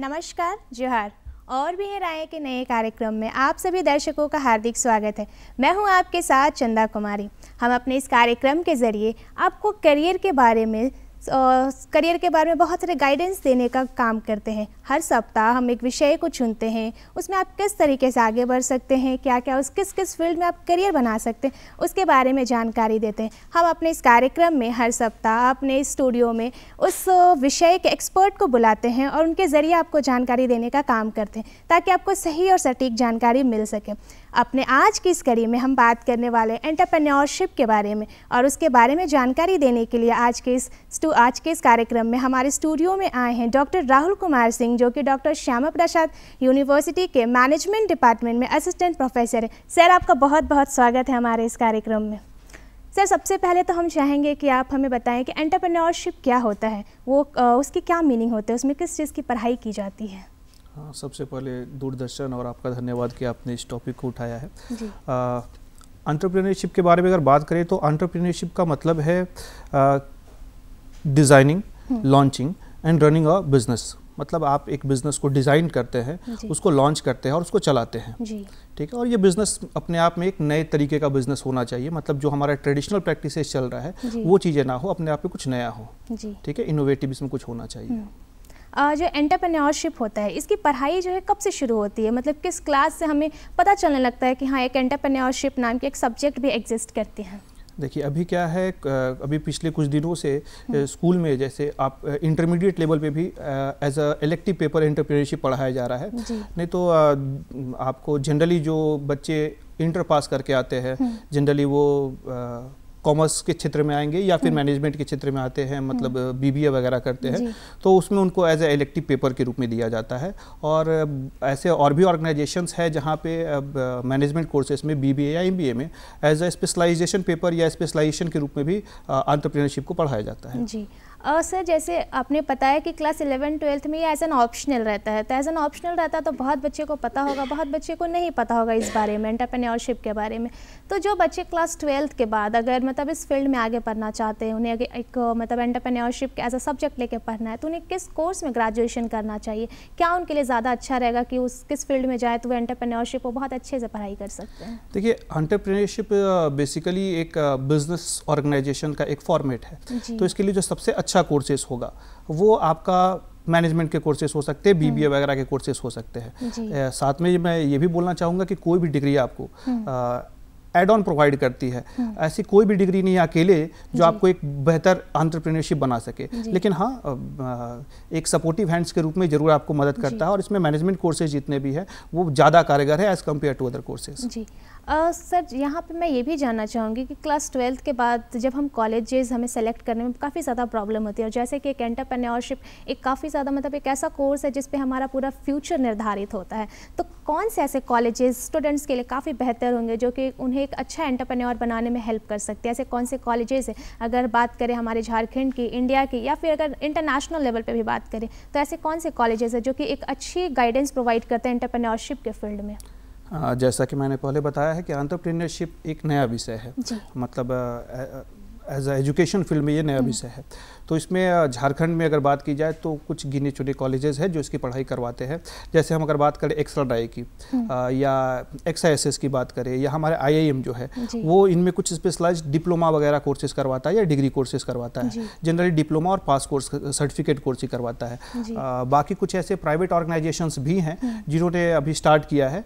नमस्कार जोहार और भी है राय के नए कार्यक्रम में आप सभी दर्शकों का हार्दिक स्वागत है मैं हूं आपके साथ चंदा कुमारी हम अपने इस कार्यक्रम के ज़रिए आपको करियर के बारे में करियर के बारे में बहुत सारे गाइडेंस देने का काम करते हैं हर सप्ताह हम एक विषय को चुनते हैं उसमें आप किस तरीके से आगे बढ़ सकते हैं क्या क्या उस किस किस फील्ड में आप करियर बना सकते हैं उसके बारे में जानकारी देते हैं हम अपने इस कार्यक्रम में हर सप्ताह अपने स्टूडियो में उस विषय के एक्सपर्ट को बुलाते हैं और उनके ज़रिए आपको जानकारी देने का काम करते हैं ताकि आपको सही और सटीक जानकारी मिल सके अपने आज की इस कड़ी में हम बात करने वाले एंटरप्रेन्योरशिप के बारे में और उसके बारे में जानकारी देने के लिए आज के इस आज के इस कार्यक्रम में हमारे स्टूडियो में आए हैं डॉक्टर राहुल कुमार सिंह जो कि डॉक्टर श्यामा प्रसाद यूनिवर्सिटी के मैनेजमेंट डिपार्टमेंट में असिस्टेंट प्रोफेसर हैं सर आपका बहुत बहुत स्वागत है हमारे इस कार्यक्रम में सर सबसे पहले तो हम चाहेंगे कि आप हमें बताएं कि एंटरप्रेन्योरशिप क्या होता है वो उसकी क्या मीनिंग होते है उसमें किस चीज़ की पढ़ाई की जाती है हाँ सबसे पहले दूरदर्शन और आपका धन्यवाद कि आपने इस टॉपिक को उठाया है एंटरप्रेन्योरशिप के बारे में अगर बात करें तो एंटरप्रेन्योरशिप का मतलब है designing launching and running a business मतलब आप एक बिजनेस को डिज़ाइन करते हैं उसको लॉन्च करते हैं और उसको चलाते हैं ठीक है और ये बिजनेस अपने आप में एक नए तरीके का बिजनेस होना चाहिए मतलब जो हमारा ट्रेडिशनल प्रैक्टिस चल रहा है वो चीज़ें ना हो अपने आप में कुछ नया हो ठीक है इनोवेटिव इसमें कुछ होना चाहिए हम्म। जो एंटरप्रेन्योरशिप होता है इसकी पढ़ाई जो है कब से शुरू होती है मतलब किस क्लास से हमें पता चलने लगता है कि हाँ एक एंटरप्रेन्योरशिप नाम के एक सब्जेक्ट भी एग्जिस्ट करते हैं देखिए अभी क्या है अभी पिछले कुछ दिनों से हम्म। स्कूल में जैसे आप इंटरमीडिएट लेवल पे भी as a elective paper entrepreneurship पढ़ाया जा रहा है नहीं तो आ, आपको जनरली जो बच्चे इंटर पास करके आते हैं जनरली हम्म। वो आ, कॉमर्स के क्षेत्र में आएंगे या फिर हम्म। मैनेजमेंट के क्षेत्र में आते हैं मतलब बीबीए हम्म। वगैरह करते हैं तो उसमें उनको एज ए इलेक्टिव पेपर के रूप में दिया जाता है और ऐसे और भी ऑर्गेनाइजेशन है जहाँ पे मैनेजमेंट कोर्सेज में बी या एम में एज ए स्पेशलाइजेशन पेपर या स्पेशलाइजेशन के रूप में भी आंट्रप्रीनरशिप को पढ़ाया जाता है जी और uh, सर जैसे आपने बताया कि क्लास इलेवन ट्वेल्थ में ये एज एन ऑप्शनल रहता है तो एज एन ऑप्शनल रहता है तो बहुत बच्चे को पता होगा बहुत बच्चे को नहीं पता होगा इस बारे में एंटरप्रेन्योरशिप के बारे में तो जो बच्चे क्लास ट्वेल्थ के बाद अगर मतलब इस फील्ड में आगे पढ़ना चाहते हैं उन्हें एक मतलब एंटरप्रेन्योरशिप एज अ सब्जेक्ट लेके पढ़ना है तो उन्हें किस कोर्स में ग्रेजुएशन करना चाहिए क्या उनके लिए ज़्यादा अच्छा रहेगा कि उस किस फील्ड में जाए तो वो एंटरप्रेन्योरशिप को बहुत अच्छे से पढ़ाई कर सकते हैं देखिए एंटरप्रेन्योरशिप बेसिकली uh, एक बिजनेस uh, ऑर्गेनाइजेशन का एक फॉर्मेट है तो इसके लिए जो सबसे अच्छा अच्छा कोर्सेस होगा वो आपका मैनेजमेंट के कोर्सेज हो सकते हैं बीबीए हम्म। वगैरह के कोर्सेज हो सकते हैं साथ में मैं ये भी बोलना चाहूँगा कि कोई भी डिग्री आपको एड ऑन प्रोवाइड करती है हम्म। ऐसी कोई भी डिग्री नहीं अकेले जो आपको एक बेहतर आंट्रप्रीनरशिप बना सके लेकिन हाँ एक सपोर्टिव हैंड्स के रूप में जरूर आपको मदद करता है और इसमें मैनेजमेंट कोर्सेज जितने भी हैं वो ज़्यादा कारगर है as compare to other courses sir यहाँ पे मैं ये भी जानना चाहूँगी कि क्लास ट्वेल्थ के बाद जब हम कॉलेजेस हमें सेलेक्ट करने में काफ़ी ज़्यादा प्रॉब्लम होती है और जैसे कि एक एंटरप्रेन्योरशिप एक काफ़ी ज़्यादा मतलब एक ऐसा कोर्स है जिस पे हमारा पूरा फ्यूचर निर्धारित होता है तो कौन से ऐसे कॉलेजेस स्टूडेंट्स के लिए काफ़ी बेहतर होंगे जो कि उन्हें एक अच्छा एंटरप्रेन्योर बनाने में हेल्प कर सकते हैं ऐसे कौन से कॉलेजेस हैं अगर बात करें हमारे झारखंड की इंडिया की या फिर अगर इंटरनेशनल लेवल पर भी बात करें तो ऐसे कौन से कॉलेजेस हैं जो कि एक अच्छी गाइडेंस प्रोवाइड करते हैं एंटरप्रेन्योरशिप के फील्ड में जैसा कि मैंने पहले बताया है कि एंटरप्रेन्योरशिप एक नया विषय है मतलब एज अ एजुकेशन फील्ड में ये नया हम्म। विषय है तो इसमें झारखंड में अगर बात की जाए तो कुछ गिने चुने कॉलेजेस हैं जो इसकी पढ़ाई करवाते हैं जैसे हम अगर बात करें एक्सरा डाई की आ, हम्म। या एक्स की बात करें या हमारे आई जो है वो इनमें कुछ स्पेशलाइज डिप्लोमा वगैरह कोर्सेज करवाता है या डिग्री कोर्सेज करवाता है जनरली डिप्लोमा और पास कोर्स सर्टिफिकेट कोर्स ही करवाता है बाकी कुछ ऐसे प्राइवेट ऑर्गेनाइजेशन भी हैं हम्म। जिन्होंने अभी स्टार्ट किया है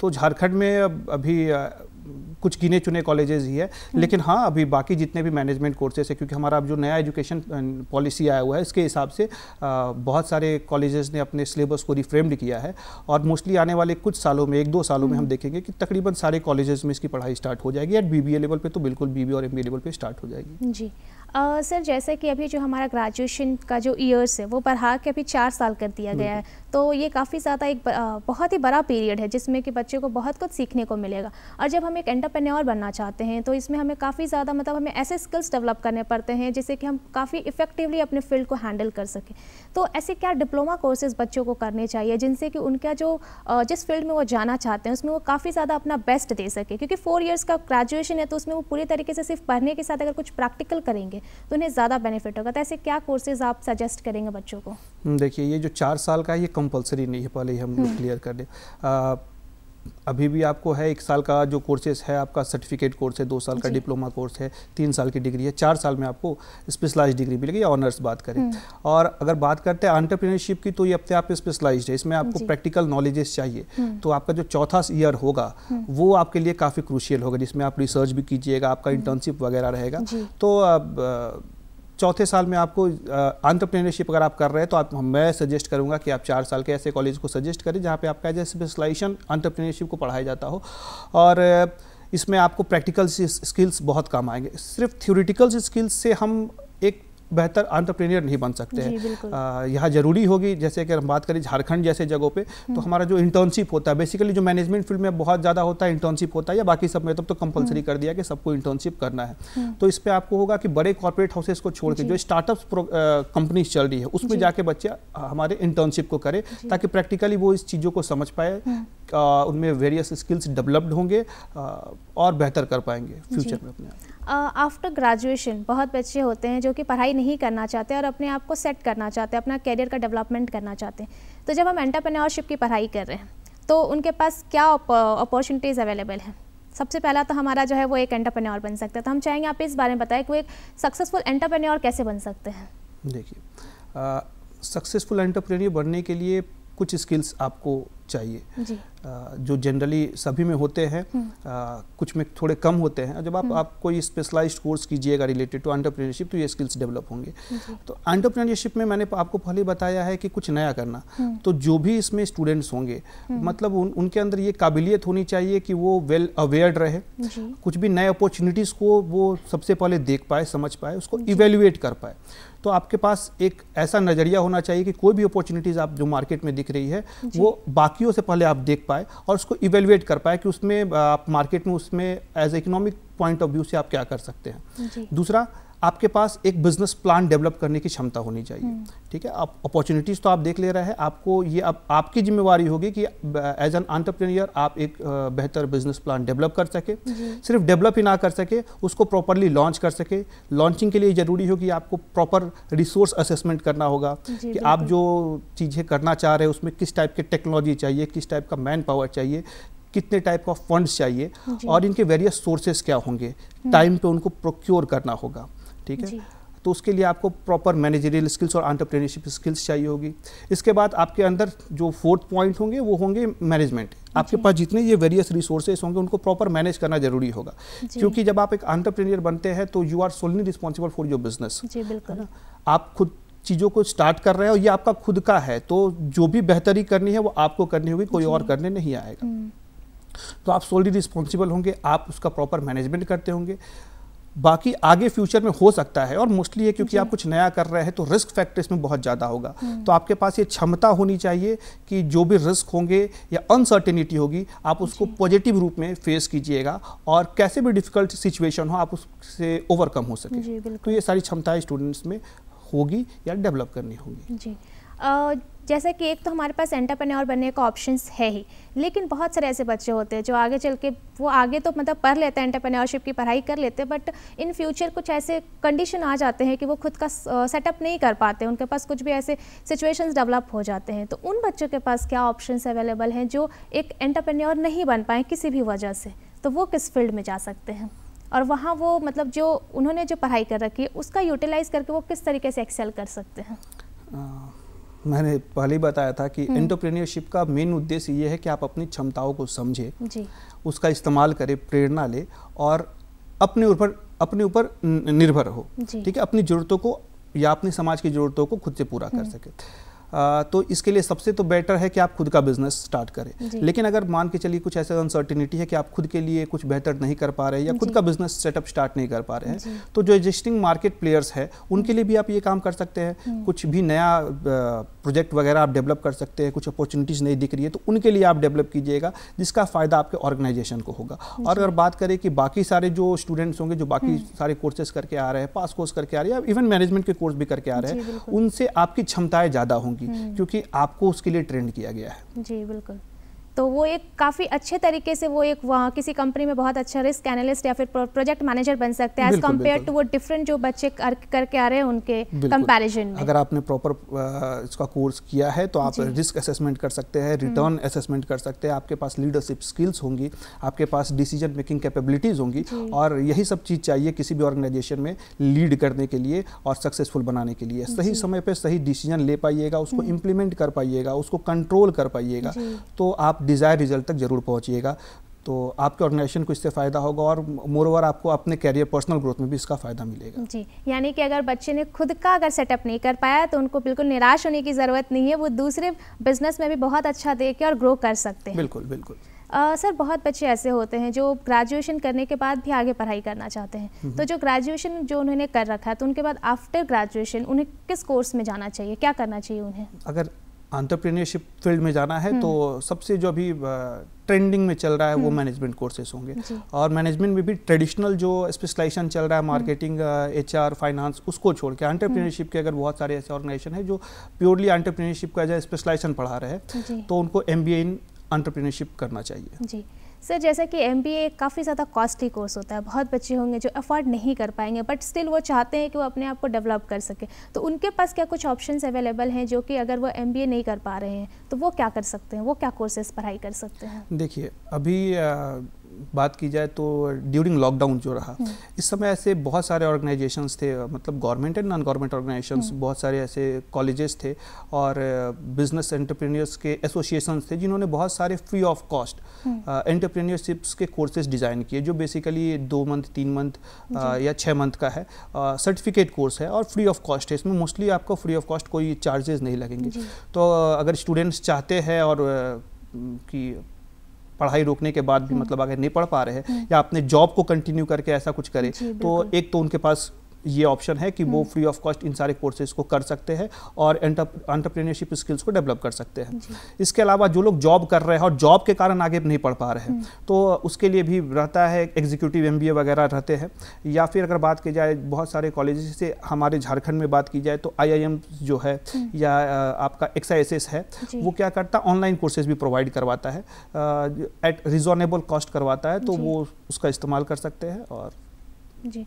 तो झारखंड में अभी कुछ गिने चुने कॉलेजेस ही है हम्म। लेकिन हाँ अभी बाकी जितने भी मैनेजमेंट कोर्सेज है क्योंकि हमारा अब जो नया एजुकेशन पॉलिसी आया हुआ है इसके हिसाब से बहुत सारे कॉलेजेस ने अपने सिलेबस को रिफ्रेम्ड किया है और मोस्टली आने वाले कुछ सालों में एक दो सालों में हम हम्म। देखेंगे कि तकरीबन सारे कॉलेजेस में इसकी पढ़ाई स्टार्ट हो जाएगी एट बी लेवल पर तो बिल्कुल बी और एम लेवल पर स्टार्ट हो जाएगी जी सर जैसे कि अभी जो हमारा ग्रेजुएशन का जो ईयर्स है वो बढ़ा के अभी चार साल कर दिया गया है तो ये काफ़ी ज़्यादा एक बहुत ही बड़ा पीरियड है जिसमें कि बच्चे को बहुत कुछ सीखने को मिलेगा और जब हम एक एंटरप्रेन्योर बनना चाहते हैं तो इसमें हमें काफ़ी ज़्यादा मतलब हमें ऐसे स्किल्स डेवलप करने पड़ते हैं जिससे कि हम काफ़ी इफेक्टिवली अपने फील्ड को हैंडल कर सकें तो ऐसे क्या डिप्लोमा कोर्सेज़ बच्चों को करने चाहिए जिनसे कि उनका जो जिस फील्ड में वो जाना चाहते हैं उसमें वो काफ़ी ज़्यादा अपना बेस्ट दे सके क्योंकि फ़ोर ईयर्स का ग्रेजुएशन है तो उसमें वो पूरी तरीके से सिर्फ पढ़ने के साथ अगर कुछ प्रैक्टिकल करेंगे तो उन्हें ज़्यादा बेनिफिट होगा तो ऐसे क्या कोर्सेज़ आप सजेस्ट करेंगे बच्चों को देखिए ये जो चार साल का ये कंपलसरी नहीं है पहले ही हम लोग क्लियर हम्म। कर दें अभी भी आपको है एक साल का जो कोर्सेज है आपका सर्टिफिकेट कोर्स है दो साल का डिप्लोमा कोर्स है तीन साल की डिग्री है चार साल में आपको स्पेशलाइज डिग्री मिलेगी ऑनर्स बात करें हम्म। और अगर बात करते हैं आंटरप्रीनरशिप की तो ये अपने आप स्पेशलाइज है इसमें आपको प्रैक्टिकल नॉलेजेस चाहिए हम्म। तो आपका जो चौथा ईयर होगा वो आपके लिए काफ़ी क्रूशियल होगा जिसमें आप रिसर्च भी कीजिएगा आपका इंटर्नशिप वगैरह रहेगा तो चौथे साल में आपको आंट्रप्रेनरशिप अगर आप कर रहे हैं तो आप मैं सजेस्ट करूंगा कि आप चार साल के ऐसे कॉलेज को सजेस्ट करें जहाँ पे आपका एज ए स्पेशलाइजेशन आंट्रप्रेनरशिप को पढ़ाया जाता हो और इसमें आपको प्रैक्टिकल स्किल्स बहुत काम आएंगे सिर्फ थ्योरिटिकल स्किल्स से हम एक बेहतर आंट्रप्रेनियर नहीं बन सकते हैं यहाँ ज़रूरी होगी जैसे कि हम बात करें झारखंड जैसे जगहों पे तो हम्म। हमारा जो इंटर्नशिप होता है बेसिकली जो मैनेजमेंट फील्ड में बहुत ज़्यादा होता है इंटर्नशिप होता है या बाकी सब में तब तो कंपलसरी हम्म। कर दिया कि सबको इंटर्नशिप करना है हम्म। तो इस पर आपको होगा कि बड़े कॉर्पोरेट हाउसेस को छोड़ के जो स्टार्टअप कंपनीज चल रही है उसमें जाके बच्चे हमारे इंटर्नशिप को करें ताकि प्रैक्टिकली वो इस चीज़ों को समझ पाए उनमें वेरियस स्किल्स डेवलप्ड होंगे और बेहतर कर पाएंगे फ्यूचर में अपने आप आफ्टर ग्रेजुएशन बहुत बच्चे होते हैं जो कि पढ़ाई नहीं करना चाहते और अपने आप को सेट करना चाहते हैं अपना कैरियर का डेवलपमेंट करना चाहते हैं तो जब हम एंटरप्रेन्योरशिप की पढ़ाई कर रहे हैं तो उनके पास क्या अपॉर्चुनिटीज़ अवेलेबल हैं सबसे पहला तो हमारा जो है वो एक एंटरप्रेन्योर बन सकता है तो हम चाहेंगे आप इस बारे में बताएं कि वो एक सक्सेसफुल एंटरप्रेन्योर कैसे बन सकते हैं देखिए सक्सेसफुल एंटरप्रेन्योर बनने के लिए कुछ स्किल्स आपको चाहिए जी जो जनरली सभी में होते हैं हम्म। कुछ में थोड़े कम होते हैं जब आप आप कोई स्पेशलाइज्ड कोर्स कीजिएगा रिलेटेड टू एंटरप्रेन्योरशिप तो ये स्किल्स डेवलप होंगे तो एंटरप्रेन्योरशिप में मैंने आपको पहले बताया है कि कुछ नया करना हम्म। तो जो भी इसमें स्टूडेंट्स होंगे हम्म। मतलब उन, उनके अंदर ये काबिलियत होनी चाहिए कि वो वेल अवेयर रहे कुछ भी नए अपॉर्चुनिटीज़ को वो सबसे पहले देख पाए समझ पाए उसको इवेल्यूएट कर पाए तो आपके पास एक ऐसा नज़रिया होना चाहिए कि कोई भी अपॉर्चुनिटीज़ आप जो मार्केट में दिख रही है वो बाकियों से पहले आप देख पाए और उसको इवेलुएट कर पाए कि उसमें आप मार्केट में उसमें as economic point of view से आप क्या कर सकते हैं दूसरा आपके पास एक बिजनेस प्लान डेवलप करने की क्षमता होनी चाहिए हम्म। ठीक है आप अपॉर्चुनिटीज़ तो आप देख ले रहे हैं आपको ये अब आप, आपकी जिम्मेवारी होगी कि एज एन आंट्रप्रेनियर आप एक बेहतर बिजनेस प्लान डेवलप कर सके सिर्फ डेवलप ही ना कर सके उसको प्रॉपरली लॉन्च कर सके लॉन्चिंग के लिए ज़रूरी हो कि आपको प्रॉपर रिसोर्स असेसमेंट करना होगा कि आप जो चीज़ें करना चाह रहे हैं उसमें किस टाइप की टेक्नोलॉजी चाहिए किस टाइप का मैन पावर चाहिए कितने टाइप का फंड्स चाहिए और इनके वेरियस सोर्सेस क्या होंगे टाइम हम्म। पे उनको प्रोक्योर करना होगा ठीक है तो उसके लिए आपको प्रॉपर मैनेजरियल स्किल्स और एंटरप्रेन्योरशिप स्किल्स चाहिए होगी इसके बाद आपके अंदर जो फोर्थ पॉइंट होंगे वो होंगे मैनेजमेंट आपके पास जितने ये वेरियस रिसोर्सेज होंगे उनको प्रॉपर मैनेज करना जरूरी होगा क्योंकि जब आप एक एंटरप्रेन्योर बनते हैं तो you are solely responsible for your business ना आप खुद चीज़ों को स्टार्ट कर रहे हैं और ये आपका खुद का है तो जो भी बेहतरी करनी है वो आपको करनी होगी कोई और करने नहीं आएगा हम्म। तो आप सोलली रिस्पॉन्सिबल होंगे आप उसका प्रॉपर मैनेजमेंट करते होंगे बाकी आगे फ्यूचर में हो सकता है और मोस्टली ये क्योंकि आप कुछ नया कर रहे हैं तो रिस्क फैक्टर इसमें बहुत ज़्यादा होगा हम्म। तो आपके पास ये क्षमता होनी चाहिए कि जो भी रिस्क होंगे या अनसर्टेनिटी होगी आप उसको पॉजिटिव रूप में फेस कीजिएगा और कैसे भी डिफिकल्ट सिचुएशन हो आप उससे ओवरकम हो सके तो ये सारी क्षमताएँ स्टूडेंट्स में होगी या डेवलप करनी होगी जी जैसा कि एक तो हमारे पास एंटरप्रेन्योर बनने का ऑप्शन है ही लेकिन बहुत सारे ऐसे बच्चे होते हैं जो आगे चल के वो आगे तो मतलब पढ़ लेते हैं एंटरप्रेन्योरशिप की पढ़ाई कर लेते हैं बट इन फ्यूचर कुछ ऐसे कंडीशन आ जाते हैं कि वो खुद का सेटअप नहीं कर पाते उनके पास कुछ भी ऐसे सिचुएशन डेवलप हो जाते हैं तो उन बच्चों के पास क्या ऑप्शन अवेलेबल हैं जो एक एंटरप्रेन्योर नहीं बन पाए किसी भी वजह से तो वो किस फील्ड में जा सकते हैं और वहाँ वो मतलब जो उन्होंने जो पढ़ाई कर रखी है उसका यूटिलाइज करके वो किस तरीके से एक्सेल कर सकते हैं मैंने पहले ही बताया था कि हम्म। एंटरप्रेन्योरशिप का मेन उद्देश्य ये है कि आप अपनी क्षमताओं को समझें उसका इस्तेमाल करें प्रेरणा ले और अपने ऊपर अपने ऊपर निर्भर हो ठीक है अपनी जरूरतों को या अपने समाज की जरूरतों को खुद से पूरा कर हम्म। सके तो इसके लिए सबसे तो बेटर है कि आप खुद का बिजनेस स्टार्ट करें लेकिन अगर मान के चलिए कुछ ऐसा अनसर्टिनिटी है कि आप खुद के लिए कुछ बेहतर नहीं कर पा रहे या खुद का बिजनेस सेटअप स्टार्ट नहीं कर पा रहे हैं तो जो एग्जिस्टिंग मार्केट प्लेयर्स है उनके लिए भी आप ये काम कर सकते हैं हम्म। कुछ भी नया प्रोजेक्ट वगैरह आप डेवलप कर सकते हैं कुछ अपॉर्चुनिटीज़ नहीं दिख रही है तो उनके लिए आप डेवलप कीजिएगा जिसका फ़ायदा आपके ऑर्गेनाइजेशन को होगा और अगर बात करें कि बाकी सारे जो स्टूडेंट्स होंगे जो बाकी हम्म। सारे कोर्सेज करके आ रहे हैं पास कोर्स करके आ रहे हैं इवन मैनेजमेंट के कोर्स भी करके आ रहे हैं उनसे आपकी क्षमताएं ज़्यादा होंगी जाएगी हम्म। क्योंकि आपको उसके लिए ट्रेंड किया गया है जी बिल्कुल तो वो एक काफ़ी अच्छे तरीके से वो एक वहाँ किसी कंपनी में बहुत अच्छा रिस्क एनालिस्ट या फिर प्रोजेक्ट मैनेजर बन सकते हैं एज कम्पेयर टू वो डिफरेंट जो बच्चे कर, करके आ रहे हैं उनके कंपैरिजन में अगर आपने प्रॉपर इसका कोर्स किया है तो आप रिस्क असेसमेंट कर सकते हैं रिटर्न हम्म। असेसमेंट कर सकते हैं आपके पास लीडरशिप स्किल्स होंगी आपके पास डिसीजन मेकिंग कैपेबिलिटीज़ होंगी और यही सब चीज़ चाहिए किसी भी ऑर्गेनाइजेशन में लीड करने के लिए और सक्सेसफुल बनाने के लिए सही समय पर सही डिसीजन ले पाइएगा उसको इम्प्लीमेंट कर पाइएगा उसको कंट्रोल कर पाइएगा तो आप डिज़ायर रिजल्ट तक ज़रूर पहुँचिएगा तो आपके ऑर्गेनाइजेशन को इससे फ़ायदा होगा और मोर ओवर आपको अपने कैरियर पर्सनल ग्रोथ में भी इसका फ़ायदा मिलेगा जी यानी कि अगर बच्चे ने खुद का अगर सेटअप नहीं कर पाया तो उनको बिल्कुल निराश होने की ज़रूरत नहीं है वो दूसरे बिजनेस में भी बहुत अच्छा दे के और ग्रो कर सकते हैं बिल्कुल बिल्कुल आ, सर बहुत बच्चे ऐसे होते हैं जो ग्रेजुएशन करने के बाद भी आगे पढ़ाई करना चाहते हैं हम्म, तो हम्म। जो ग्रेजुएशन जो उन्होंने कर रखा है तो उनके बाद आफ्टर ग्रेजुएशन उन्हें किस कोर्स में जाना चाहिए क्या करना चाहिए उन्हें अगर आंट्रप्रीनियरशिप फील्ड में जाना है तो हम्म। सबसे जो अभी ट्रेंडिंग में चल रहा है वो मैनेजमेंट हम्म। कोर्सेज होंगे और मैनेजमेंट में भी ट्रेडिशनल जो स्पेशलाइजेशन चल रहा है मार्केटिंग एच आर फाइनेंस उसको छोड़ के आंट्रप्रीनियरशिप हम्म। के अगर बहुत सारे ऐसे ऑर्गेनाइजेशन है जो प्योरली आंट्रप्रीनियरशिप का जो स्पेशलाइजेशन पढ़ा रहे हैं तो उनको एम बी इन आंट्रप्रीनियरशिप करना चाहिए जी सर जैसा कि एम काफ़ी ज़्यादा कॉस्टली कोर्स होता है बहुत बच्चे होंगे जो अफोर्ड नहीं कर पाएंगे बट स्टिल वो चाहते हैं कि वो अपने आप को डेवलप कर सके तो उनके पास क्या कुछ ऑप्शन अवेलेबल हैं जो कि अगर वो एम नहीं कर पा रहे हैं तो वो क्या कर सकते हैं वो क्या कोर्सेज पढ़ाई कर सकते हैं देखिए अभी आ... बात की जाए तो ड्यूरिंग लॉकडाउन जो रहा हम्म। इस समय ऐसे बहुत सारे ऑर्गेनाइजेशंस थे मतलब government and non government organisations बहुत सारे ऐसे कॉलेजेस थे और बिजनेस uh, एंटरप्रेन्योर्स के एसोसिएशंस थे जिन्होंने बहुत सारे फ्री ऑफ कॉस्ट एंटरप्रेन्योरशिप्स के कोर्सेज डिज़ाइन किए जो बेसिकली दो मंथ तीन मंथ uh, या छः मंथ का है सर्टिफिकेट uh, कोर्स है और फ्री ऑफ कॉस्ट है इसमें मोस्टली आपको फ्री ऑफ कॉस्ट कोई चार्जेस नहीं लगेंगे तो अगर स्टूडेंट्स चाहते हैं और कि पढ़ाई रोकने के बाद भी हम्म। मतलब अगर नहीं पढ़ पा रहे हैं हम्म। या अपने जॉब को कंटिन्यू करके ऐसा कुछ करें तो एक तो उनके पास ये ऑप्शन है कि वो फ्री ऑफ कॉस्ट इन सारे कोर्सेज को कर सकते हैं और एंटरप्रेन्योरशिप स्किल्स को डेवलप कर सकते हैं इसके अलावा जो लोग जॉब कर रहे हैं और जॉब के कारण आगे नहीं पढ़ पा रहे हैं हम्म। तो उसके लिए भी रहता है एग्जीक्यूटिव एम वगैरह रहते हैं या फिर अगर बात की जाए बहुत सारे कॉलेज से हमारे झारखंड में बात की जाए तो आई जो है हम्म। या आपका एक्साइस है वो क्या करता है ऑनलाइन कोर्सेज भी प्रोवाइड करवाता है एट रिजोनेबल कॉस्ट करवाता है तो वो उसका इस्तेमाल कर सकते हैं और जी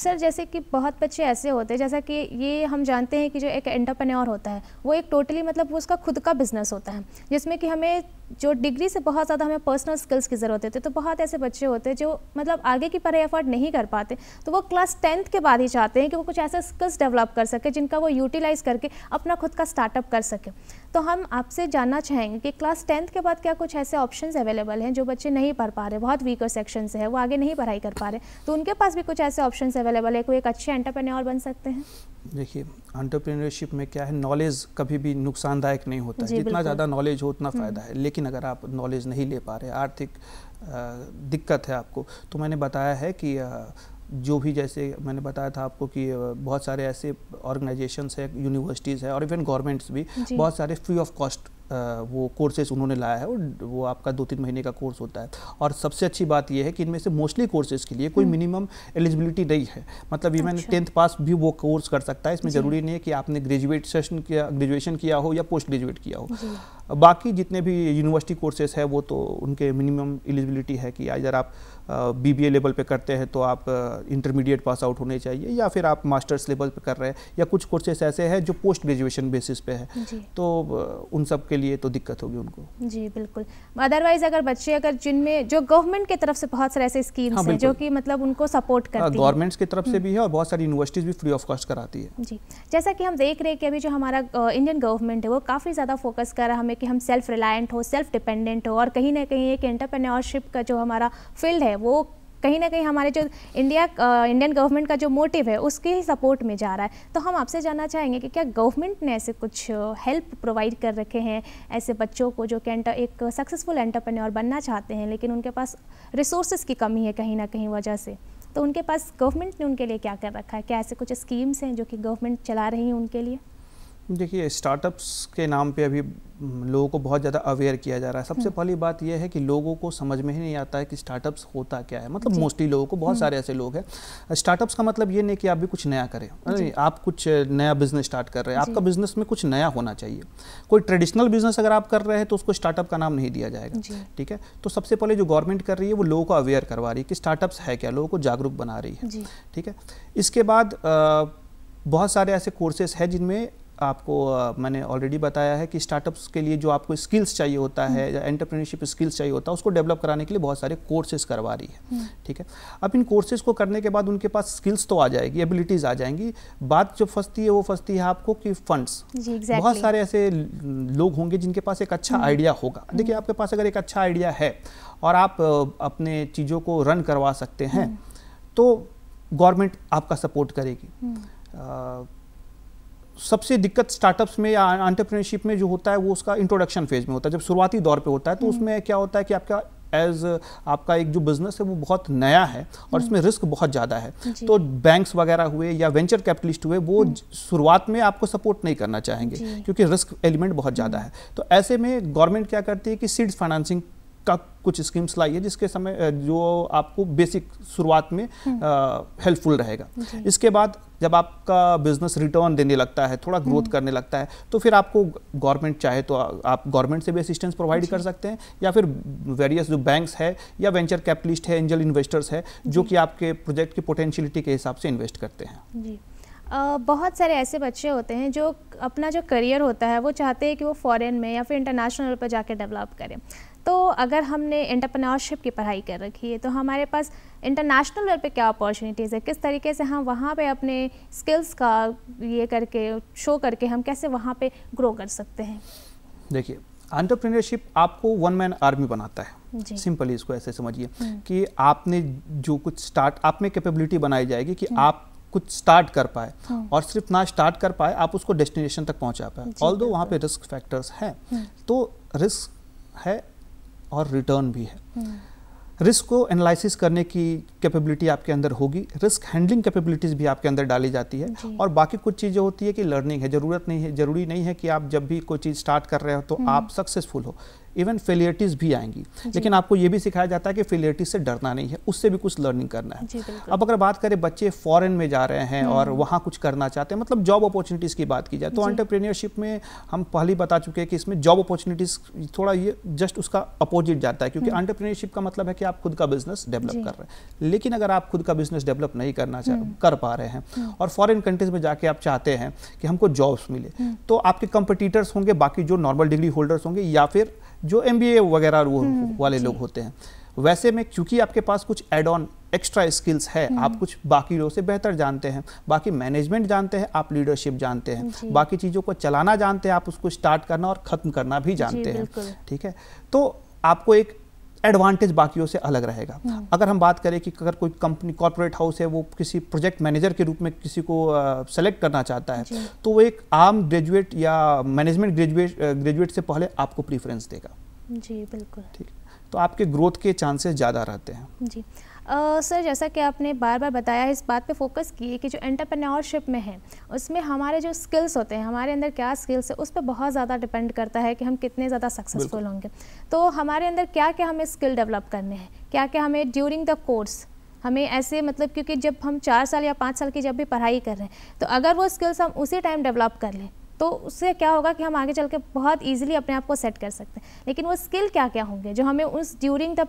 सर जैसे कि बहुत बच्चे ऐसे होते हैं जैसा कि ये हम जानते हैं कि जो एक एंटरप्रेन्योर होता है वो एक टोटली मतलब वो उसका खुद का बिजनेस होता है जिसमें कि हमें जो डिग्री से बहुत ज़्यादा हमें पर्सनल स्किल्स की ज़रूरत होती है तो बहुत ऐसे बच्चे होते हैं जो मतलब आगे की पढ़ाई एफर्ट नहीं कर पाते तो वो क्लास टेंथ के बाद ही चाहते हैं कि वो कुछ ऐसे स्किल्स डेवलप कर सके जिनका वो यूटिलाइज़ करके अपना खुद का स्टार्टअप कर सके तो हम आपसे जानना चाहेंगे कि क्लास टेंथ के बाद क्या कुछ ऐसे ऑप्शंस अवेलेबल हैं जो बच्चे नहीं पढ़ पा रहे बहुत वीकर सेक्शन से है वो आगे नहीं पढ़ाई कर पा रहे तो उनके पास भी कुछ ऐसे ऑप्शन अवेलेबल है कोई एक अच्छे एंटरप्रेन्योर बन सकते हैं देखिए एंटरप्रेन्योरशिप में क्या है नॉलेज कभी भी नुकसानदायक नहीं होता है जितना ज़्यादा नॉलेज हो उतना हम्म। फ़ायदा है लेकिन अगर आप नॉलेज नहीं ले पा रहे आर्थिक दिक्कत है आपको तो मैंने बताया है कि जो भी जैसे मैंने बताया था आपको कि बहुत सारे ऐसे ऑर्गेनाइजेशंस है यूनिवर्सिटीज़ है और इवन गवर्नमेंट्स भी बहुत सारे फ्री ऑफ कॉस्ट वो कोर्सेज उन्होंने लाया है और वो आपका दो तीन महीने का कोर्स होता है और सबसे अच्छी बात यह है कि इनमें से मोस्टली कोर्सेज के लिए कोई मिनिमम हम्म। एलिजिबिलिटी नहीं है मतलब इवन मैंने टेंथ पास भी वो कोर्स कर सकता है इसमें ज़रूरी नहीं है कि आपने ग्रेजुएशन किया ग्रेजुएशन किया हो या पोस्ट ग्रेजुएट किया हो बाकी जितने भी यूनिवर्सिटी कोर्सेज है वो तो उनके मिनिमम एलिजिबिलिटी है कि अगर आप बी बी ए लेवल पर करते हैं तो आप इंटरमीडिएट पास आउट होने चाहिए या फिर आप मास्टर्स लेवल पर कर रहे हैं या कुछ कोर्सेस ऐसे हैं जो पोस्ट ग्रेजुएशन बेसिस पे है तो उन सब के लिए तो दिक्कत होगी उनको जी बिल्कुल अदरवाइज अगर बच्चे अगर जिनमें जो गवर्नमेंट की तरफ से बहुत सारे ऐसे स्कीम्स हाँ, हैं जो कि मतलब उनको सपोर्ट हाँ, करती है गवर्नमेंट्स की तरफ से हम्म। भी है और बहुत सारी यूनिवर्सिटीज भी फ्री ऑफ कॉस्ट कराती है जी जैसा कि हम देख रहे हैं कि अभी जो हमारा इंडियन गवर्नमेंट है वो काफ़ी ज़्यादा फोकस कर रहा है हमें कि हम सेल्फ रिलायंट हो सेल्फ डिपेंडेंट हो और कहीं ना कहीं एक एंटरप्रेन्योरशिप का जो हमारा फील्ड है वो कहीं ना कहीं हमारे जो इंडिया इंडियन गवर्नमेंट का जो मोटिव है उसके ही सपोर्ट में जा रहा है तो हम आपसे जानना चाहेंगे कि क्या गवर्नमेंट ने ऐसे कुछ हेल्प प्रोवाइड कर रखे हैं ऐसे बच्चों को जो कि एक सक्सेसफुल एंटरप्रेन्योर बनना चाहते हैं लेकिन उनके पास रिसोर्सेज की कमी है कहीं ना कहीं वजह से तो उनके पास गवर्नमेंट ने उनके लिए क्या कर रखा है क्या ऐसे कुछ स्कीम्स हैं जो कि गवर्नमेंट चला रही हैं उनके लिए देखिए स्टार्टअप्स के नाम पे अभी लोगों को बहुत ज़्यादा अवेयर किया जा रहा है सबसे हम्म। पहली बात यह है कि लोगों को समझ में ही नहीं आता है कि स्टार्टअप्स होता क्या है मतलब मोस्टली लोगों को बहुत हम्म। सारे ऐसे लोग हैं स्टार्टअप्स का मतलब ये नहीं कि आप भी कुछ नया करें आप कुछ नया बिजनेस स्टार्ट कर रहे हैं आपका बिजनेस में कुछ नया होना चाहिए कोई ट्रेडिशनल बिजनेस अगर आप कर रहे हैं तो उसको स्टार्टअप का नाम नहीं दिया जाएगा ठीक है तो सबसे पहले जो गवर्नमेंट कर रही है वो लोगों को अवेयर करवा रही है कि स्टार्टअप्स है क्या लोगों को जागरूक बना रही है ठीक है इसके बाद बहुत सारे ऐसे कोर्सेज हैं जिनमें आपको मैंने ऑलरेडी बताया है कि स्टार्टअप्स के लिए जो आपको स्किल्स चाहिए होता है हम्म। या एंटरप्रेन्योरशिप स्किल्स चाहिए होता है उसको डेवलप कराने के लिए बहुत सारे कोर्सेज करवा रही है हम्म। ठीक है अब इन कोर्सेज को करने के बाद उनके पास स्किल्स तो आ जाएगी एबिलिटीज़ आ जाएंगी बात जो फंसती है वो फंसती है आपको कि फंड्स exactly. बहुत सारे ऐसे लोग होंगे जिनके पास एक अच्छा आइडिया हम्म। होगा देखिए आपके पास अगर एक अच्छा आइडिया है और आप अपने चीज़ों को रन करवा सकते हैं तो गवर्नमेंट आपका सपोर्ट करेगी सबसे दिक्कत स्टार्टअप्स में या आंट्रप्रनरशिप में जो होता है वो उसका इंट्रोडक्शन फेज में होता है जब शुरुआती दौर पे होता है तो हम्म। उसमें क्या होता है कि आपका एज आपका एक जो बिजनेस है वो बहुत नया है और हम्म। इसमें रिस्क बहुत ज़्यादा है तो बैंक्स वगैरह हुए या वेंचर कैपिटलिस्ट हुए वो हम्म। शुरुआत में आपको सपोर्ट नहीं करना चाहेंगे क्योंकि रिस्क एलिमेंट बहुत ज़्यादा है तो ऐसे में गवर्नमेंट क्या करती है कि सीड्स फाइनेंसिंग का कुछ स्कीम्स लाई है जिसके समय जो आपको बेसिक शुरुआत में हम्म। हेल्पफुल रहेगा इसके बाद जब आपका बिजनेस रिटर्न देने लगता है थोड़ा ग्रोथ हम्म। करने लगता है तो फिर आपको गवर्नमेंट चाहे तो आप गवर्नमेंट से भी असिस्टेंस प्रोवाइड कर सकते हैं या फिर वेरियस जो बैंक्स है या वेंचर कैपिटलिस्ट है एंजल इन्वेस्टर्स है जो कि आपके प्रोजेक्ट की पोटेंशियलिटी के हिसाब से इन्वेस्ट करते हैं Uh, बहुत सारे ऐसे बच्चे होते हैं जो अपना जो करियर होता है वो चाहते हैं कि वो फॉरेन में या फिर इंटरनेशनल पर जाकर डेवलप करें तो अगर हमने एंटरप्रेन्योरशिप की पढ़ाई कर रखी है तो हमारे पास इंटरनेशनल लेवल पे क्या अपॉर्चुनिटीज़ है किस तरीके से हम वहाँ पे अपने स्किल्स का ये करके शो करके हम कैसे वहाँ पे ग्रो कर सकते हैं देखिए एंटरप्रेन्योरशिप आपको वन मैन आर्मी बनाता है सिंपली इसको ऐसे समझिए हम्म। कि आपने जो कुछ स्टार्ट आप में कैपेबिलिटी बनाई जाएगी कि हम्म। आप कुछ स्टार्ट कर पाए हम्म। और सिर्फ ना स्टार्ट कर पाए आप उसको डेस्टिनेशन तक पहुंचा पाए ऑल दो वहाँ पे रिस्क फैक्टर्स हैं तो रिस्क है और रिटर्न भी है रिस्क हम्म। को एनालिसिस करने की कैपेबिलिटी आपके अंदर होगी रिस्क हैंडलिंग कैपेबिलिटीज़ भी आपके अंदर डाली जाती है और बाकी कुछ चीज़ें होती है कि लर्निंग है ज़रूरत नहीं है ज़रूरी नहीं है कि आप जब भी कोई चीज़ स्टार्ट कर रहे हो तो हम्म। आप सक्सेसफुल हो इवन फेलियरटीज भी आएंगी लेकिन आपको ये भी सिखाया जाता है कि फेलियरटीज से डरना नहीं है उससे भी कुछ लर्निंग करना है अब अगर बात करें बच्चे फॉरेन में जा रहे हैं और हम्म। वहाँ कुछ करना चाहते हैं मतलब जॉब अपॉर्चुनिटीज़ की बात की जाए तो एंटरप्रेन्योरशिप में हम पहले बता चुके हैं कि इसमें जॉब अपॉर्चुनिटीज़ थोड़ा ये जस्ट उसका अपोजिट जाता है क्योंकि एंटरप्रेन्योरशिप हम्म। का मतलब है कि आप खुद का बिजनेस डेवलप कर रहे हैं लेकिन अगर आप खुद का बिजनेस डेवलप नहीं करना हम्म। कर पा रहे हैं और फॉरेन कंट्रीज में जाके आप चाहते हैं कि हमको जॉब्स मिले तो आपके कंपटीटर्स होंगे बाकी जो नॉर्मल डिग्री होल्डर्स होंगे या फिर जो एम वगैरह वो हम्म, वाले लोग होते हैं वैसे में क्योंकि आपके पास कुछ एड ऑन एक्स्ट्रा स्किल्स है हम्म। आप कुछ बाकी लोगों से बेहतर जानते हैं बाकी मैनेजमेंट जानते हैं आप लीडरशिप जानते हैं बाकी चीज़ों को चलाना जानते हैं आप उसको स्टार्ट करना और ख़त्म करना भी जानते हैं ठीक है तो आपको एक एडवांटेज बाकियों से अलग रहेगा हाँ। अगर हम बात करें कि अगर कोई कंपनी कॉरपोरेट हाउस है वो किसी प्रोजेक्ट मैनेजर के रूप में किसी को सेलेक्ट करना चाहता है तो वो एक आम ग्रेजुएट या मैनेजमेंट ग्रेजुएट ग्रेजुएट से पहले आपको प्रीफरेंस देगा जी बिल्कुल ठीक तो आपके ग्रोथ के चांसेस ज़्यादा रहते हैं जी सर जैसा कि आपने बार बार बताया इस बात पे फोकस किए कि जो एंटरप्रेन्योरशिप में है उसमें हमारे जो स्किल्स होते हैं हमारे अंदर क्या स्किल्स है उस पर बहुत ज़्यादा डिपेंड करता है कि हम कितने ज़्यादा सक्सेसफुल होंगे तो हमारे अंदर क्या क्या हमें स्किल डेवलप करने हैं क्या क्या हमें ड्यूरिंग द कोर्स हमें ऐसे मतलब क्योंकि जब हम चार साल या पाँच साल की जब भी पढ़ाई कर रहे हैं तो अगर वो स्किल्स हम उसी टाइम डेवलप कर लें तो उससे क्या होगा कि हम आगे चल के बहुत ईजिली अपने आप को सेट कर सकते हैं लेकिन वो स्किल क्या क्या होंगे जो हमें उस ड्यूरिंग द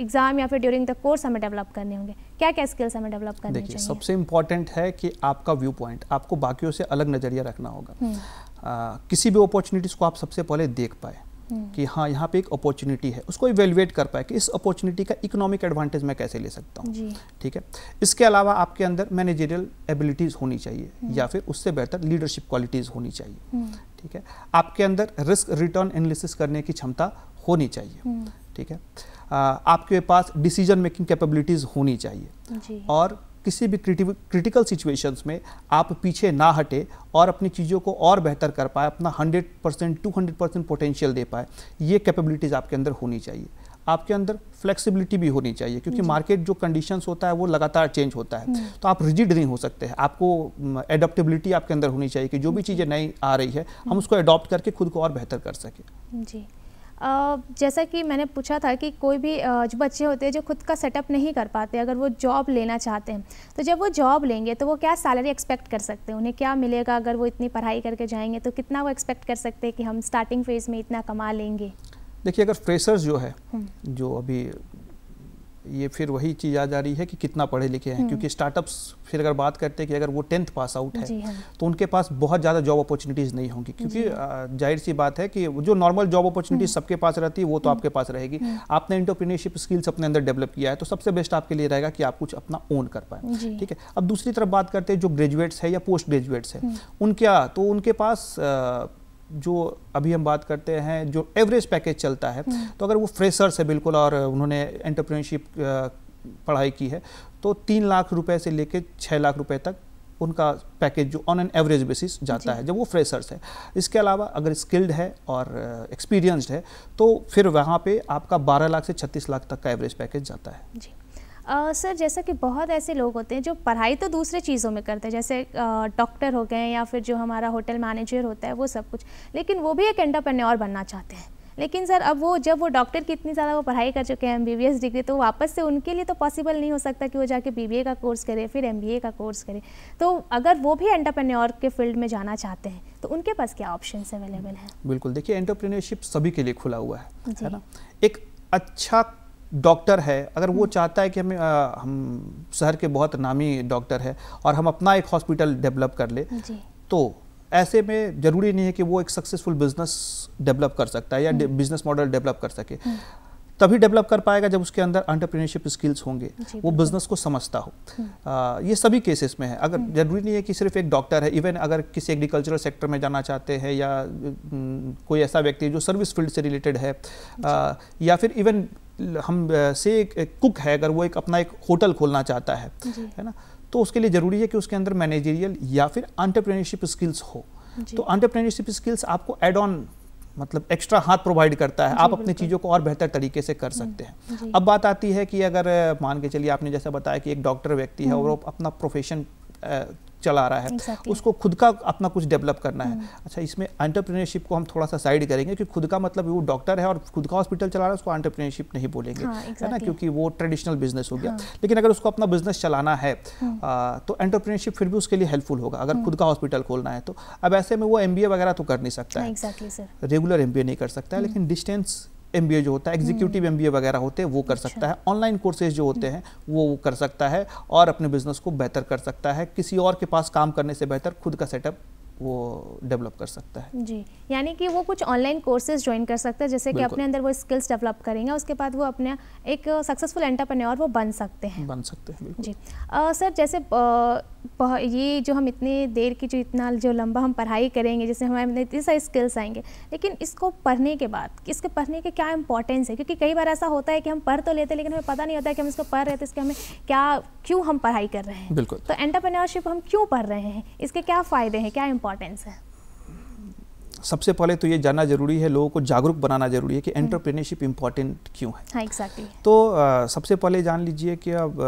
एग्ज़ाम या फिर ड्यूरिंग द कोर्स हमें डेवलप करने होंगे क्या क्या स्किल्स हमें डेवलप करने देखिए सबसे इम्पॉर्टेंट है कि आपका व्यू पॉइंट आपको बाकियों से अलग नज़रिया रखना होगा हम्म। आ, किसी भी अपॉर्चुनिटीज़ को आप सबसे पहले देख पाए कि हाँ यहाँ पे एक अपॉर्चुनिटी है उसको इवेल्युएट कर पाए कि इस अपॉर्चुनिटी का इकोनॉमिक एडवांटेज मैं कैसे ले सकता हूँ ठीक है इसके अलावा आपके अंदर मैनेजरियल एबिलिटीज़ होनी चाहिए हम्म। या फिर उससे बेहतर लीडरशिप क्वालिटीज़ होनी चाहिए हम्म। ठीक है आपके अंदर रिस्क रिटर्न एनालिसिस करने की क्षमता होनी चाहिए हम्म। ठीक है आपके पास डिसीजन मेकिंग कैपेबिलिटीज़ होनी चाहिए और किसी भी क्रिटिकल सिचुएशंस में आप पीछे ना हटे और अपनी चीज़ों को और बेहतर कर पाए अपना 100 परसेंट टू परसेंट पोटेंशियल दे पाए ये कैपेबिलिटीज़ आपके अंदर होनी चाहिए आपके अंदर फ्लेक्सिबिलिटी भी होनी चाहिए क्योंकि मार्केट जो कंडीशंस होता है वो लगातार चेंज होता है हम्म। तो आप रिजिड नहीं हो सकते हैं आपको एडोप्टेबिलिटी आपके अंदर होनी चाहिए कि जो भी चीज़ें नई आ रही है हम उसको एडॉप्ट करके खुद को और बेहतर कर सकें जी जैसा कि मैंने पूछा था कि कोई भी जो बच्चे होते हैं जो खुद का सेटअप नहीं कर पाते अगर वो जॉब लेना चाहते हैं तो जब वो जॉब लेंगे तो वो क्या सैलरी एक्सपेक्ट कर सकते हैं उन्हें क्या मिलेगा अगर वो इतनी पढ़ाई करके जाएंगे तो कितना वो एक्सपेक्ट कर सकते हैं कि हम स्टार्टिंग फेज़ में इतना कमा लेंगे देखिए अगर फ्रेशर्स जो है हम्म। जो अभी ये फिर वही चीज़ आ जा रही है कि कितना पढ़े लिखे हैं हम्म। क्योंकि स्टार्टअप्स फिर अगर बात करते हैं कि अगर वो टेंथ पास आउट है, हाँ। तो उनके पास बहुत ज़्यादा जॉब अपॉर्चुनिटीज़ नहीं होंगी क्योंकि जाहिर सी बात है कि जो नॉर्मल जॉब अपॉर्चुनिटीज सबके पास रहती है वो तो हम्म। आपके पास रहेगी हम्म। आपने इंटरप्रीनियरशिप स्किल्स अपने अंदर डेवलप किया है तो सबसे बेस्ट आपके लिए रहेगा कि आप कुछ अपना ओन कर पाए ठीक है अब दूसरी तरफ बात करते हैं जो ग्रेजुएट्स है या पोस्ट ग्रेजुएट्स है उनका तो उनके पास जो अभी हम बात करते हैं जो एवरेज पैकेज चलता है हम्म। तो अगर वो फ्रेशर्स है बिल्कुल और उन्होंने एंटरप्रेन्योरशिप पढ़ाई की है तो तीन लाख रुपए से लेकर छः लाख रुपए तक उनका पैकेज जो ऑन एन एवरेज बेसिस जाता है जब वो फ्रेशर्स है इसके अलावा अगर स्किल्ड है और एक्सपीरियंस्ड है तो फिर वहाँ पे आपका 12 लाख से 36 लाख तक का एवरेज पैकेज जाता है जी आ, सर जैसा कि बहुत ऐसे लोग होते हैं जो पढ़ाई तो दूसरे चीज़ों में करते हैं जैसे डॉक्टर हो गए या फिर जो हमारा होटल मैनेजर होता है वो सब कुछ लेकिन वो भी एक एंटरप्रेन्योर बनना चाहते हैं लेकिन सर अब वो जब वो डॉक्टर की इतनी ज़्यादा वो पढ़ाई कर चुके हैं एम डिग्री तो वापस से उनके लिए तो पॉसिबल नहीं हो सकता कि वो जाके बी का कोर्स करे फिर एम का कोर्स करे तो अगर वो भी एंटरप्रेन्योर के फील्ड में जाना चाहते हैं तो उनके पास क्या ऑप्शन अवेलेबल हैं बिल्कुल देखिए एंटरप्रेन्योरशिप सभी के लिए खुला हुआ है ना एक अच्छा डॉक्टर है अगर वो चाहता है कि हमें आ, हम शहर के बहुत नामी डॉक्टर है और हम अपना एक हॉस्पिटल डेवलप कर ले तो ऐसे में ज़रूरी नहीं है कि वो एक सक्सेसफुल बिजनेस डेवलप कर सकता है या हम्म। बिजनेस मॉडल डेवलप कर सके हम्म। तभी डेवलप कर पाएगा जब उसके अंदर अंटरप्रीनियरशिप स्किल्स होंगे वो बिजनेस को समझता हो हम्म। आ, ये सभी केसेस में है अगर हम्म। जरूरी नहीं है कि सिर्फ एक डॉक्टर है इवन अगर किसी एग्रीकल्चरल सेक्टर में जाना चाहते हैं या हम्म, कोई ऐसा व्यक्ति जो सर्विस फील्ड से रिलेटेड है आ, या फिर इवन हम से एक, एक कुक है अगर वो एक अपना एक होटल खोलना चाहता है है ना तो उसके लिए ज़रूरी है कि उसके अंदर मैनेजरियल या फिर अंटरप्रेनरशिप स्किल्स हो तो अंटरप्रेनरशिप स्किल्स आपको एड ऑन मतलब एक्स्ट्रा हाथ प्रोवाइड करता है आप अपनी चीज़ों को और बेहतर तरीके से कर हम्म, सकते हैं अब बात आती है कि अगर मान के चलिए आपने जैसा बताया कि एक डॉक्टर व्यक्ति है और हम्म। वो अपना प्रोफेशन चला रहा है exactly. उसको खुद का अपना कुछ डेवलप करना है हम्म। अच्छा इसमें एंटरप्रेन्योरशिप को हम थोड़ा सा साइड करेंगे क्योंकि खुद का मतलब वो डॉक्टर है और खुद का हॉस्पिटल चला रहा है उसको एंटरप्रेन्योरशिप नहीं बोलेंगे हाँ, exactly. है ना क्योंकि वो ट्रेडिशनल बिजनेस हो गया हाँ. लेकिन अगर उसको अपना बिजनेस चलाना है हम्म। आ, तो एंटरप्रेन्योरशिप फिर भी उसके लिए हेल्पफुल होगा अगर हम्म। खुद का हॉस्पिटल खोलना है तो अब ऐसे में वो एम वगैरह तो कर नहीं सकता है रेगुलर एम नहीं कर सकता है लेकिन डिस्टेंस एम जो होता है एग्जीक्यूटिव एम हम्म। वगैरह होते हैं वो कर अच्छा। सकता है ऑनलाइन कोर्सेज जो होते हम्म। हैं वो कर सकता है और अपने बिजनेस को बेहतर कर सकता है किसी और के पास काम करने से बेहतर खुद का सेटअप वो डेवलप कर सकता है जी यानी कि वो कुछ ऑनलाइन कोर्सेज ज्वाइन कर सकता है जैसे कि अपने अंदर वो स्किल्स डेवलप करेंगे उसके बाद वो अपने एक सक्सेसफुल एंटरप्रेन्योर वो बन सकते हैं बन सकते हैं जी आ, सर जैसे आ, ये जो हम इतने देर की जो इतना जो लंबा हम पढ़ाई करेंगे जिससे हमारे अंदर इतने सारे स्किल्स आएंगे लेकिन इसको पढ़ने के बाद इसके पढ़ने के क्या इंपॉर्टेंस है क्योंकि कई बार ऐसा होता है कि हम पढ़ तो लेते हैं लेकिन हमें पता नहीं होता है कि हम इसको पढ़ रहे थे तो इसके हमें क्या क्यों हम पढ़ाई कर रहे हैं बिल्कुल तो एंटरप्रेन्योरशिप हम क्यों पढ़ रहे हैं इसके क्या फ़ायदे हैं क्या इंपॉर्टेंस है सबसे पहले तो ये जानना जरूरी है लोगों को जागरूक बनाना जरूरी है कि एंटरप्रेन्योरशिप हम्म। इंपॉर्टेंट क्यों है हाँ, exactly. तो आ, सबसे पहले जान लीजिए कि अब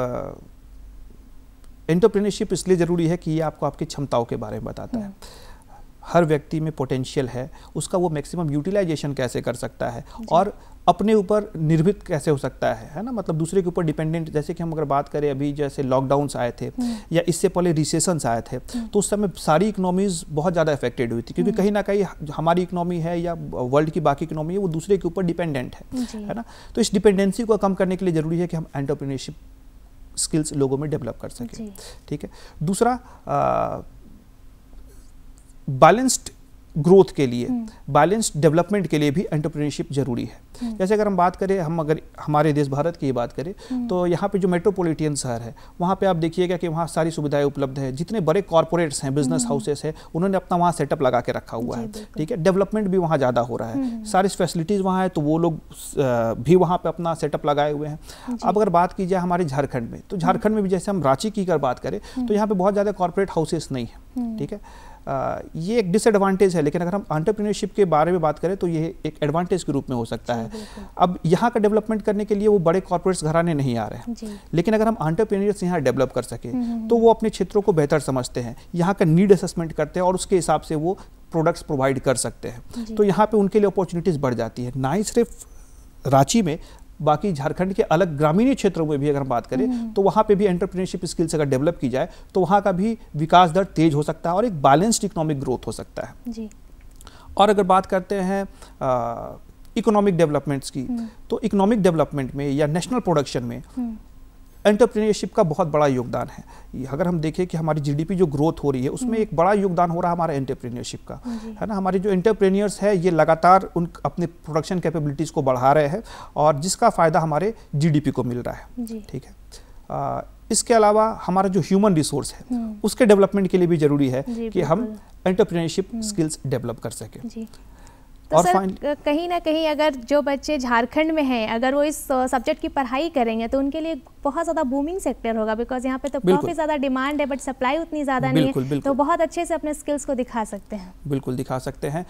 एंटरप्रेन्योरशिप इसलिए ज़रूरी है कि ये आपको आपकी क्षमताओं के बारे में बताता है हम्म। हर व्यक्ति में पोटेंशियल है उसका वो मैक्सिमम यूटिलाइजेशन कैसे कर सकता है और अपने ऊपर निर्भित कैसे हो सकता है है ना मतलब दूसरे के ऊपर डिपेंडेंट जैसे कि हम अगर बात करें अभी जैसे लॉकडाउन्स आए थे हम्म। या इससे पहले रिसेशंस आए थे हम्म। तो उस समय सारी इकोनॉमीज बहुत ज़्यादा अफेक्टेड हुई थी क्योंकि कहीं ना कहीं हमारी इकोनॉमी है या वर्ल्ड की बाकी इकोनॉमी है वो दूसरे के ऊपर डिपेंडेंट है है ना तो इस डिपेंडेंसी को कम करने के लिए ज़रूरी है कि हम एंटरप्रीनरशिप स्किल्स लोगों में डेवलप कर सकें ठीक है दूसरा बैलेंस्ड ग्रोथ के लिए बैलेंस्ड हम्म। डेवलपमेंट के लिए भी एंटरप्रेन्योरशिप जरूरी है हम्म। जैसे अगर हम बात करें हम अगर हमारे देश भारत की बात करें हम्म। तो यहाँ पे जो मेट्रोपॉलिटन शहर है वहाँ पे आप देखिएगा कि वहाँ सारी सुविधाएं उपलब्ध है जितने बड़े कॉरपोरेट्स हैं बिजनेस हाउसेस हैं उन्होंने अपना वहाँ सेटअप लगा के रखा हुआ है ठीक है डेवलपमेंट भी वहाँ ज़्यादा हो रहा है सारी फैसिलिटीज़ वहाँ है तो वो लोग भी वहाँ पर अपना सेटअप लगाए हुए हैं अब अगर बात की जाए हमारे झारखंड में तो झारखंड में भी जैसे हम रांची की अगर बात करें तो यहाँ पर बहुत ज़्यादा कॉरपोरेट हाउसेस नहीं है ठीक है ये एक डिसएडवांटेज है लेकिन अगर हम एंटरप्रेन्योरशिप के बारे में बात करें तो ये एक एडवांटेज के रूप में हो सकता है अब यहाँ का डेवलपमेंट करने के लिए वो बड़े कॉर्पोरेट्स घराने नहीं आ रहे हैं लेकिन अगर हम एंटरप्रेन्योर्स यहाँ डेवलप कर सकें हम्म, हम्म, तो हम्म। वो अपने क्षेत्रों को बेहतर समझते हैं यहाँ का नीड असेसमेंट करते हैं और उसके हिसाब से वो प्रोडक्ट्स प्रोवाइड कर सकते हैं तो यहाँ पर उनके लिए अपॉर्चुनिटीज़ बढ़ जाती है ना ही सिर्फ रांची में बाकी झारखंड के अलग ग्रामीण क्षेत्रों में भी अगर हम बात करें हम्म। तो वहाँ पे भी एंटरप्रीनरशिप स्किल्स अगर डेवलप की जाए तो वहाँ का भी विकास दर तेज हो सकता है और एक बैलेंस्ड इकोनॉमिक ग्रोथ हो सकता है जी और अगर बात करते हैं इकोनॉमिक डेवलपमेंट्स की हम्म। तो इकोनॉमिक डेवलपमेंट में या नेशनल प्रोडक्शन में हम्म। एंटरप्रेन्योरशिप का बहुत बड़ा योगदान है अगर हम देखें कि हमारी जीडीपी जो ग्रोथ हो रही है उसमें हम्म। एक बड़ा योगदान हो रहा है हमारे एंटरप्रेन्योरशिप का हाँ है ना हमारे जो एंटरप्रेन्योर्स है ये लगातार उन अपने प्रोडक्शन कैपेबिलिटीज़ को बढ़ा रहे हैं और जिसका फ़ायदा हमारे जीडीपी को मिल रहा है ठीक है आ, इसके अलावा हमारा जो ह्यूमन रिसोर्स है हम्म। उसके डेवलपमेंट के लिए भी ज़रूरी है कि हम एंटरप्रेन्योरशिप स्किल्स डेवलप कर सकें तो सर कहीं ना कहीं अगर जो बच्चे झारखंड में हैं अगर वो इस सब्जेक्ट की पढ़ाई करेंगे तो उनके लिए बहुत ज़्यादा बूमिंग सेक्टर होगा बिकॉज यहाँ पे तो काफ़ी ज़्यादा डिमांड है बट सप्लाई उतनी ज़्यादा नहीं है तो बहुत अच्छे से अपने स्किल्स को दिखा सकते हैं बिल्कुल दिखा सकते हैं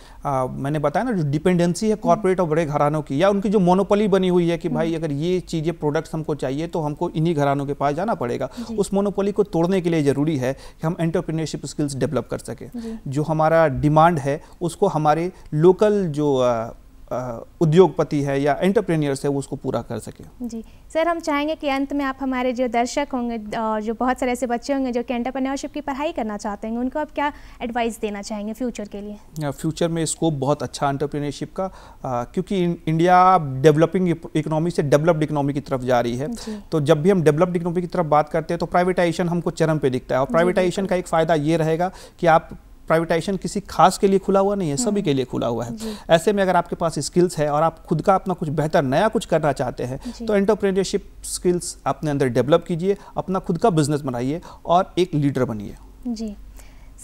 मैंने बताया ना जो डिपेंडेंसी है कॉर्पोरेट और बड़े घरानों की या उनकी जो मोनोपोली बनी हुई है कि भाई हम्म। अगर ये चीज़ें प्रोडक्ट्स हमको चाहिए तो हमको इन्हीं घरानों के पास जाना पड़ेगा उस मोनोपोली को तोड़ने के लिए ज़रूरी है कि हम एंटरप्रीनियरशिप स्किल्स डेवलप कर सकें जो हमारा डिमांड है उसको हमारे लोकल जो उद्योगपति है या एंटरप्रेन्योर्स है वो उसको पूरा कर सके जी सर हम चाहेंगे कि अंत में आप हमारे जो दर्शक होंगे और जो बहुत सारे ऐसे बच्चे होंगे जो कि एंटरप्रेन्योरशिप की पढ़ाई करना चाहते हैं उनको आप क्या एडवाइस देना चाहेंगे फ्यूचर के लिए फ्यूचर में स्कोप बहुत अच्छा एंटरप्रेन्योरशिप का आ, क्योंकि इंडिया डेवलपिंग इकोनॉमी से डेवलप्ड इकोनॉमी की तरफ जा रही है तो जब भी हम डेवलप्ड इकोनॉमी की तरफ बात करते हैं तो प्राइवेटाइजेशन हमको चरम पर दिखता है और प्राइवेटाइजेशन का एक फ़ायदा ये रहेगा कि आप प्राइवेटाइजेशन किसी खास के लिए खुला हुआ नहीं है सभी हम्म। के लिए खुला हुआ है ऐसे में अगर आपके पास स्किल्स है और आप खुद का अपना कुछ बेहतर नया कुछ करना चाहते हैं तो एंटरप्रेन्योरशिप स्किल्स अपने अंदर डेवलप कीजिए अपना खुद का बिजनेस बनाइए और एक लीडर बनिए जी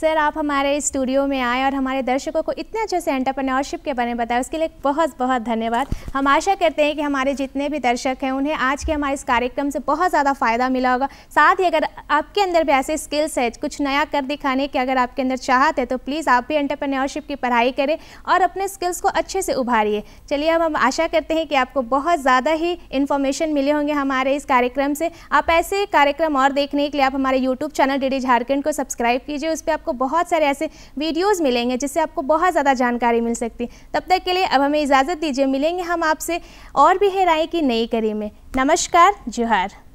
सर आप हमारे स्टूडियो में आए और हमारे दर्शकों को इतने अच्छे से एंटरप्रेन्योरशिप के बारे में बताया उसके लिए बहुत बहुत धन्यवाद हम आशा करते हैं कि हमारे जितने भी दर्शक हैं उन्हें आज के हमारे इस कार्यक्रम से बहुत ज़्यादा फ़ायदा मिला होगा साथ ही अगर आपके अंदर भी ऐसे स्किल्स है कुछ नया कर दिखाने की अगर आपके अंदर चाहत है तो प्लीज़ आप भी एंटरप्रेन्योरशिप की पढ़ाई करें और अपने स्किल्स को अच्छे से उभारिए चलिए अब हम आशा करते हैं कि आपको बहुत ज़्यादा ही इन्फॉर्मेशन मिले होंगे हमारे इस कार्यक्रम से आप ऐसे कार्यक्रम और देखने के लिए आप हमारे यूट्यूब चैनल डी झारखंड को सब्सक्राइब कीजिए उस पर आपको आपको बहुत सारे ऐसे वीडियोज़ मिलेंगे जिससे आपको बहुत ज़्यादा जानकारी मिल सकती है तब तक के लिए अब हमें इजाज़त दीजिए मिलेंगे हम आपसे और भी है राय की नई करी में नमस्कार जोहार